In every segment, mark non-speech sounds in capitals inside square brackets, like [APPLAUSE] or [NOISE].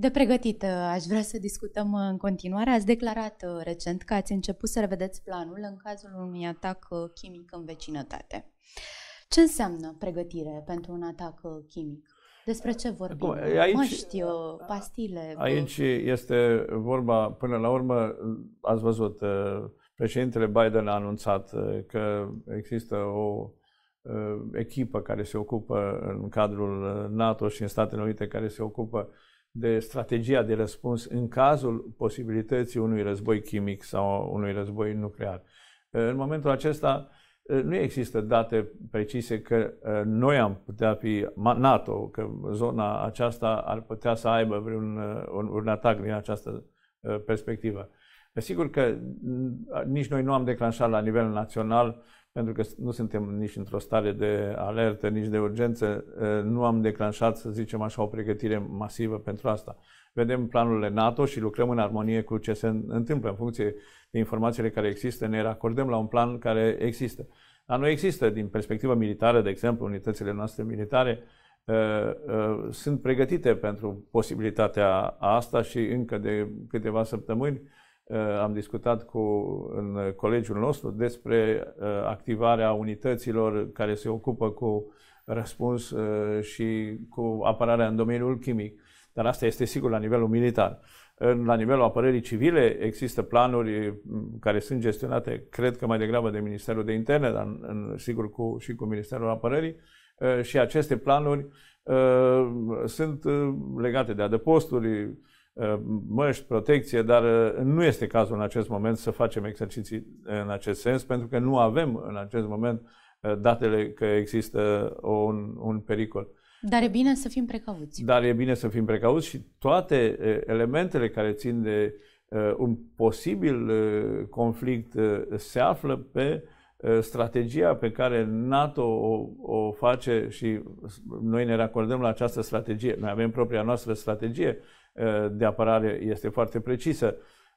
De pregătită, uh, aș vrea să discutăm uh, în continuare. Ați declarat uh, recent că ați început să revedeți planul în cazul unui atac chimic în vecinătate. Ce înseamnă pregătire pentru un atac chimic? Despre ce vorbim? Acum, aici, Măști, pastile? Aici este vorba, până la urmă, ați văzut, președintele Biden a anunțat că există o echipă care se ocupă în cadrul NATO și în Statele Unite care se ocupă de strategia de răspuns în cazul posibilității unui război chimic sau unui război nuclear. În momentul acesta nu există date precise că uh, noi am putea fi NATO, că zona aceasta ar putea să aibă vreun uh, un, un atac din această uh, perspectivă. Sigur că mm, nici noi nu am declanșat la nivel național, pentru că nu suntem nici într-o stare de alertă, nici de urgență, nu am declanșat, să zicem așa, o pregătire masivă pentru asta. Vedem planurile NATO și lucrăm în armonie cu ce se întâmplă în funcție de informațiile care există, ne racordăm la un plan care există. Dar nu există, din perspectivă militară, de exemplu, unitățile noastre militare, sunt pregătite pentru posibilitatea asta și încă de câteva săptămâni Eh, am discutat cu, în colegiul nostru despre eh, activarea unităților care se ocupă cu răspuns eh, și cu apărarea în domeniul chimic. Dar asta este sigur la nivelul militar. În, la nivelul apărării civile există planuri care sunt gestionate, cred că mai degrabă de Ministerul de Interne, dar în, în, sigur cu, și cu Ministerul Apărării, și aceste planuri uh, sunt legate de adăposturi, Uh, măști, protecție, dar uh, nu este cazul în acest moment să facem exerciții uh, în acest sens, pentru că nu avem în acest moment datele că există un, un pericol. Dar e bine să fim precauți. Dar e bine să fim precauți și toate elementele care țin de un posibil conflict se află pe strategia pe care NATO o, o face și noi ne racordăm la această strategie. Noi avem propria noastră strategie Eh, de apărare este foarte precisă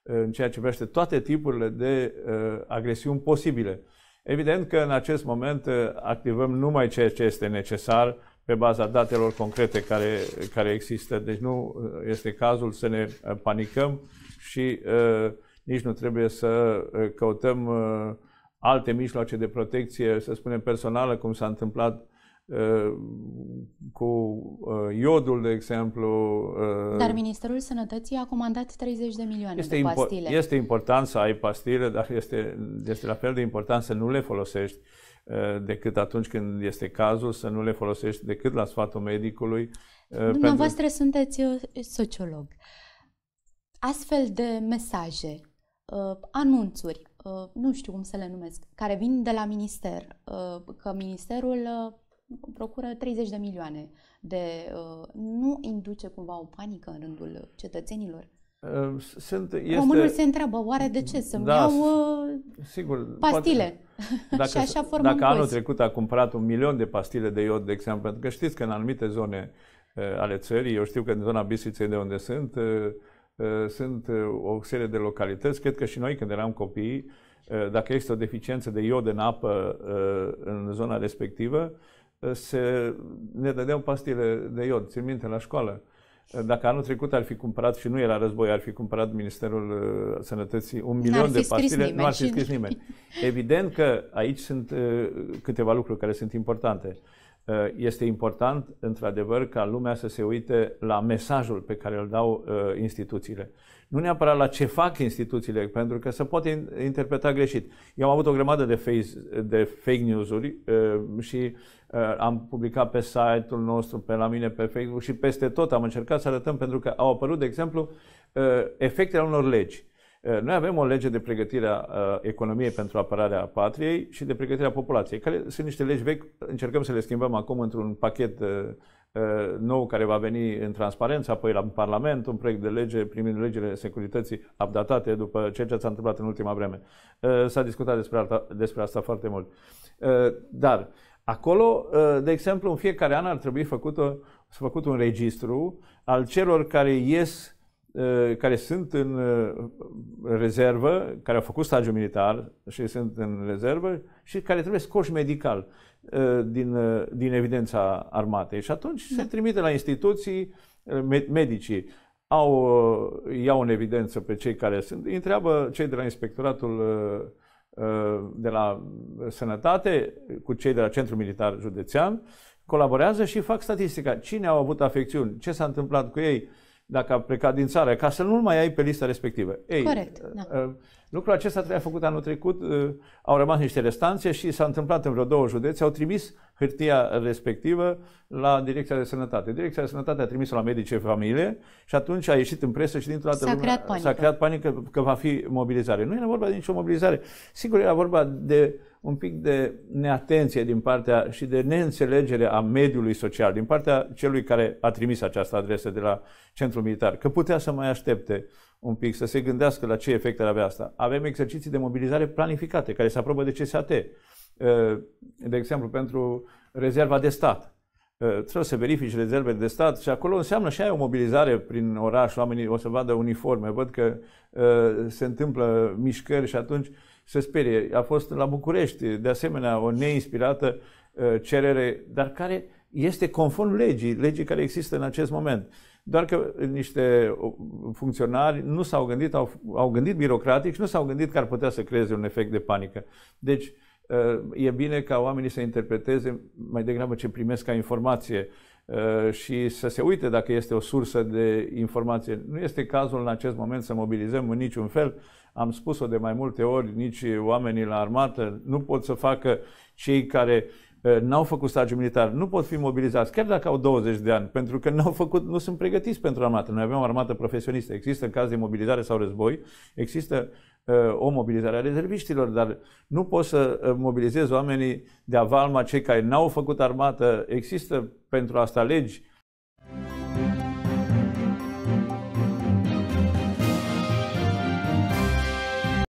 eh, în ceea ce privește toate tipurile de eh, agresiuni posibile. Evident că în acest moment activăm numai ceea ce este necesar pe baza datelor concrete care, care există. Deci nu este cazul să ne panicăm și nici nu trebuie să căutăm alte mijloace de protecție, să spunem personală, cum s-a întâmplat Uh, cu uh, iodul, de exemplu. Uh, dar Ministerul Sănătății a comandat 30 de milioane este de pastile. Impo- este important să ai pastile, dar este, este la fel de important să nu le folosești decât atunci când este cazul, să nu le folosești decât la sfatul medicului. Dumneavoastră pentru... sunteți sociolog. Astfel de mesaje, anunțuri, nu știu cum să le numesc, care vin de la minister, că ministerul procură 30 de milioane de... Uh, nu induce cumva o panică în rândul cetățenilor? Uh, sunt, este... Românul se întreabă, oare de ce? Să-mi da, iau uh, sigur, pastile. Poate, [LAUGHS] dacă, și așa formă Dacă anul trecut a cumpărat un milion de pastile de iod, de exemplu, pentru că știți că în anumite zone ale țării, eu știu că în zona Bistriței de unde sunt, sunt o serie de localități, cred că și noi când eram copii, dacă există o deficiență de iod în apă în zona respectivă, se, ne dădeau pastile de iod, țin minte, la școală. Dacă anul trecut ar fi cumpărat și nu era război, ar fi cumpărat Ministerul uh, Sănătății un milion de pastile, nu ar fi scris nimeni. Evident că aici sunt uh, câteva lucruri care sunt importante. Eh, este important, într-adevăr, ca lumea să se uite la mesajul pe care îl dau eh, instituțiile. Nu neapărat la ce fac instituțiile, pentru că se poate interpreta greșit. Eu am avut o grămadă de, face, de fake news-uri eh, și am publicat pe site-ul nostru, pe la mine, pe Facebook și peste tot am încercat să arătăm, pentru că au apărut, de exemplu, efectele unor legi Eh, noi avem o lege de pregătire a economiei pentru apărarea patriei și de pregătire a populației, care sunt niște legi vechi, încercăm să le schimbăm acum într-un pachet eh, eh, nou care va veni în transparență, apoi la Parlament, un proiect de lege primind legile securității updatate după ceea ce s-a întâmplat în ultima vreme. S-a discutat despre, asta, despre asta foarte mult. Dar acolo, de exemplu, în fiecare an ar trebui făcut, o, făcut un registru al celor care ies Eh, care sunt în eh, rezervă, care au făcut stagiu militar și sunt în rezervă și care trebuie scoși medical eh, din, din evidența armatei. Și atunci se da. trimite la instituții, medicii au, iau în evidență pe cei care sunt, îi întreabă cei de la inspectoratul de la sănătate cu cei de la centrul militar județean, colaborează și fac statistica. Cine au avut afecțiuni? Ce s-a întâmplat cu ei? dacă a plecat din țară, ca să nu mai ai pe lista respectivă. Ei, Corect, uh, da. Uh, lucrul acesta trebuia făcut anul trecut, uh, au rămas niște restanțe și s-a întâmplat în vreo două județe, au trimis hârtia respectivă la Direcția de Sănătate. Direcția de Sănătate a trimis-o la medici familie și atunci a ieșit în presă și dintr-o dată s-a creat panică, s-a creat panică că, că va fi mobilizare. Nu era vorba de nicio mobilizare. Sigur, era vorba de un pic de neatenție din partea și de neînțelegere a mediului social, din partea celui care a trimis această adresă de la centrul militar, că putea să mai aștepte un pic, să se gândească la ce efecte ar avea asta. Avem exerciții de mobilizare planificate, care se aprobă de CSAT. Eh, de exemplu, pentru rezerva de stat. Eh, trebuie să verifici rezervele de stat și acolo înseamnă și ai o mobilizare prin oraș, oamenii o să vadă uniforme, văd că eh, se întâmplă mișcări și atunci se sperie. A fost la București, de asemenea, o neinspirată cerere, dar care este conform legii, legii care există în acest moment. Doar că niște funcționari nu s-au gândit, au, au gândit birocratic și nu s-au gândit că ar putea să creeze un efect de panică. Deci, uh, e bine ca oamenii să interpreteze mai degrabă ce primesc ca informație uh, și să se uite dacă este o sursă de informație. Nu este cazul în acest moment să mobilizăm în niciun fel. Am spus-o de mai multe ori, nici oamenii la armată nu pot să facă cei care uh, Eh, n-au făcut stagiu militar, nu pot fi mobilizați, chiar dacă au 20 de ani, pentru că n-au făcut, nu sunt pregătiți pentru armată. Noi avem o armată profesionistă. Există în caz de mobilizare sau război, există uh, o mobilizare a rezerviștilor, dar nu poți să eh, mobilizezi oamenii de avalma, cei care n-au făcut armată. Există pentru asta legi